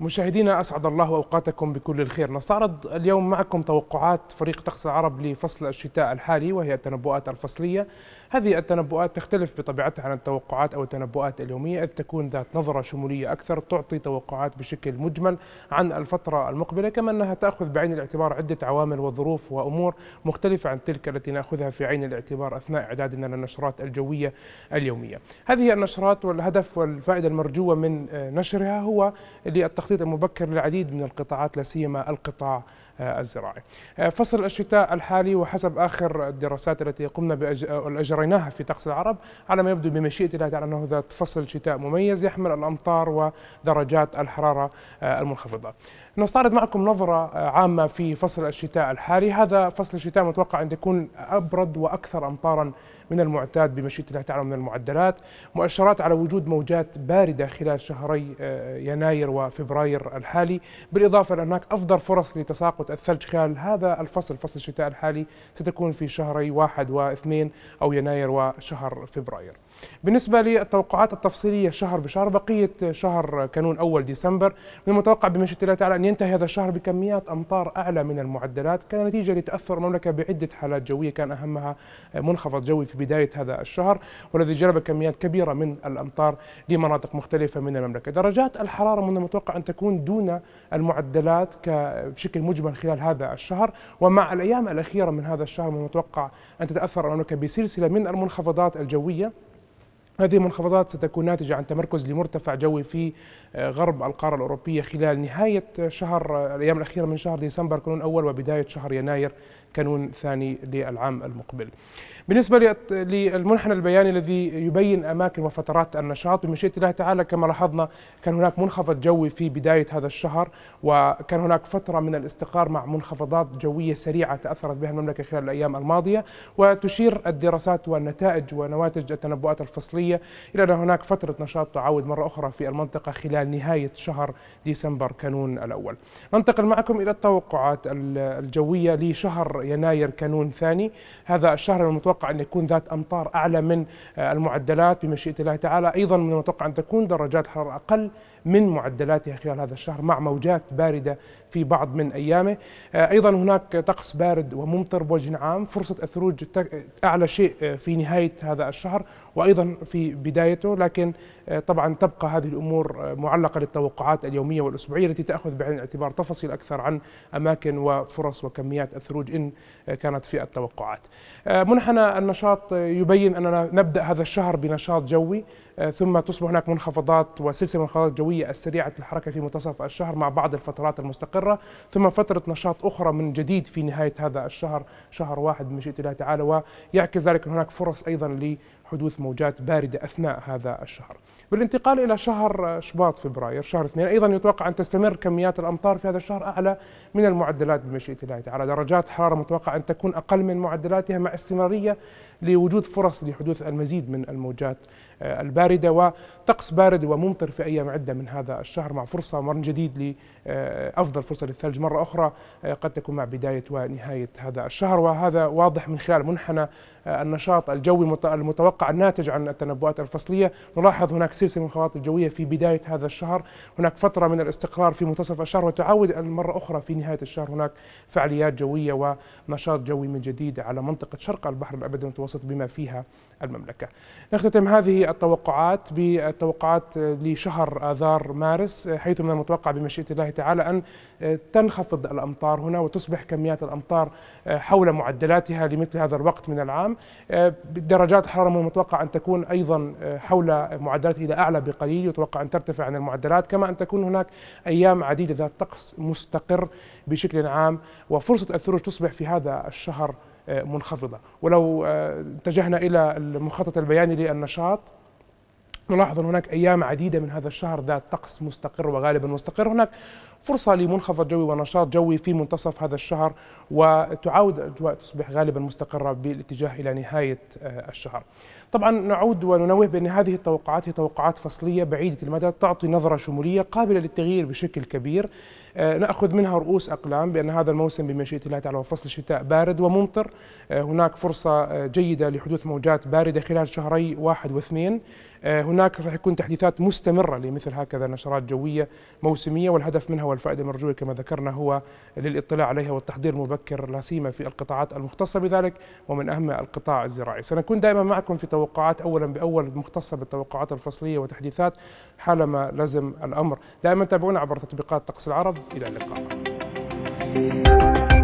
مشاهدينا اسعد الله اوقاتكم بكل الخير، نستعرض اليوم معكم توقعات فريق طقس العرب لفصل الشتاء الحالي وهي التنبؤات الفصليه هذه التنبؤات تختلف بطبيعتها عن التوقعات أو التنبؤات اليومية إذ تكون ذات نظرة شمولية أكثر تعطي توقعات بشكل مجمل عن الفترة المقبلة كما أنها تأخذ بعين الاعتبار عدة عوامل وظروف وأمور مختلفة عن تلك التي نأخذها في عين الاعتبار أثناء إعدادنا للنشرات الجوية اليومية هذه النشرات والهدف والفائدة المرجوة من آه، نشرها هو للتخطيط المبكر للعديد من القطاعات لا سيما القطاع آه، الزراعي آه، فصل الشتاء الحالي وحسب آخر الدراسات التي قمنا آه، أجريناها في طقس العرب على ما يبدو بمشيئة الله تعالى أنه ذات فصل شتاء مميز يحمل الأمطار ودرجات الحرارة المنخفضة نستعرض معكم نظرة عامة في فصل الشتاء الحالي هذا فصل الشتاء متوقع أن تكون أبرد وأكثر أمطارا من المعتاد بمشيئة الله تعالى من المعدلات مؤشرات على وجود موجات باردة خلال شهري آه، يناير وفبراير الحالي بالإضافة إلى هناك أفضل فرص لتساقط الثلج خلال هذا الفصل فصل الشتاء الحالي ستكون في شهري واحد واثنين أو يناير وشهر فبراير بالنسبة للتوقعات التفصيلية شهر بشهر بقية شهر كانون أول ديسمبر من المتوقع بمشيئة الله تعالى أن ينتهي هذا الشهر بكميات أمطار أعلى من المعدلات كان نتيجة لتأثر المملكة بعدة حالات جوية كان أهمها منخفض جوي في في بداية هذا الشهر والذي جلب كميات كبيرة من الأمطار لمناطق مختلفة من المملكة درجات الحرارة من المتوقع أن تكون دون المعدلات بشكل مجمل خلال هذا الشهر ومع الأيام الأخيرة من هذا الشهر من المتوقع أن تتأثر المملكة بسلسلة من المنخفضات الجوية هذه المنخفضات ستكون ناتجة عن تمركز لمرتفع جوي في آه، غرب القارة الأوروبية خلال نهاية آه، شهر آه، الأيام الأخيرة من شهر ديسمبر كانون أول وبداية شهر يناير كانون ثاني للعام المقبل بالنسبة للمنحنى البياني الذي يبين أماكن وفترات النشاط بمشيئة الله تعالى كما لاحظنا كان هناك منخفض جوي في بداية هذا الشهر وكان هناك فترة من الاستقرار مع منخفضات جوية سريعة تأثرت بها المملكة خلال الأيام الماضية وتشير الدراسات والنتائج ونواتج التنبؤات الفصلية الجمهورية إلى أن هناك فترة نشاط تعود مرة أخرى في المنطقة خلال نهاية شهر ديسمبر كانون الأول ننتقل معكم إلى التوقعات الجوية لشهر يناير كانون ثاني هذا الشهر المتوقع أن يكون ذات أمطار أعلى من آه، المعدلات بمشيئة الله تعالى أيضا من المتوقع أن تكون درجات حرارة أقل من معدلاتها خلال هذا الشهر مع موجات باردة في بعض من أيامه آه، أيضا هناك طقس بارد وممطر بوجه عام فرصة الثلوج أعلى شيء آه، في نهاية هذا الشهر وأيضا في بدايته لكن آه، طبعا تبقى هذه الأمور آه، معلقة للتوقعات اليومية والأسبوعية التي تأخذ بعين الاعتبار تفاصيل أكثر عن أماكن وفرص وكميات الثلوج إن آه، كانت في التوقعات منحنى النشاط يبين أننا نبدأ هذا الشهر بنشاط جوي ثم تصبح هناك منخفضات وسلسله منخفضات جويه السريعه الحركه في منتصف الشهر مع بعض الفترات المستقره، ثم فتره نشاط اخرى من جديد في نهايه هذا الشهر شهر واحد بمشيئه الله تعالى ويعكس ذلك هناك فرص ايضا حدوث موجات باردة أثناء هذا الشهر بالانتقال إلى شهر شباط فبراير شهر اثنين أيضا يتوقع أن تستمر كميات الأمطار في هذا الشهر أعلى من المعدلات بمشيئة الله تعالى درجات حرارة متوقع أن تكون أقل من معدلاتها مع استمرارية لوجود فرص لحدوث المزيد من الموجات الباردة وطقس بارد وممطر في أيام عدة من هذا الشهر مع فرصة مرن جديد لأفضل آه، فرصة للثلج مرة أخرى آه، قد تكون مع بداية ونهاية هذا الشهر وهذا واضح من خلال منحنى آه، النشاط الجوي المتوقع الناتج عن التنبؤات الفصلية نلاحظ هناك سلسلة من الخواطر الجوية في بداية هذا الشهر هناك فترة من الاستقرار في منتصف الشهر وتعود مرة أخرى في نهاية الشهر هناك فعاليات جوية ونشاط جوي من جديد على منطقة شرق البحر الأبيض المتوسط بما فيها المملكة نختتم هذه التوقعات بالتوقعات لشهر آذار مارس آه، حيث من المتوقع بمشيئة الله تعالى أن آه، تنخفض الأمطار هنا وتصبح كميات الأمطار آه، حول معدلاتها لمثل هذا الوقت من العام درجات الحرارة من المتوقع أن تكون أيضا حول معدلاتها إلى أعلى بقليل يتوقع أن ترتفع عن المعدلات كما أن تكون هناك أيام عديدة ذات طقس مستقر بشكل عام وفرصة الثلوج تصبح في هذا الشهر منخفضة ولو اتجهنا إلى المخطط البياني للنشاط نلاحظ أن هناك أيام عديدة من هذا الشهر ذات طقس مستقر وغالبا مستقر هناك فرصة لمنخفض جوي ونشاط جوي في منتصف هذا الشهر وتعاود الأجواء تصبح غالبا مستقرة بالاتجاه إلى نهاية آه، الشهر طبعا نعود وننوه بأن هذه التوقعات هي توقعات فصلية بعيدة المدى تعطي نظرة شمولية قابلة للتغيير بشكل كبير آه، نأخذ منها رؤوس أقلام بأن هذا الموسم بمشيئة الله تعالى وفصل الشتاء بارد وممطر آه، هناك فرصة جيدة لحدوث موجات باردة خلال شهري واحد واثنين هناك راح يكون تحديثات مستمرة لمثل هكذا نشرات جوية موسمية والهدف منها والفائدة المرجوة كما ذكرنا هو للاطلاع عليها والتحضير المبكر لا سيما في القطاعات المختصة بذلك ومن أهم القطاع الزراعي سنكون دائما معكم في توقعات أولا بأول مختصة بالتوقعات الفصلية وتحديثات حالما لزم الأمر دائما تابعونا عبر تطبيقات طقس العرب إلى اللقاء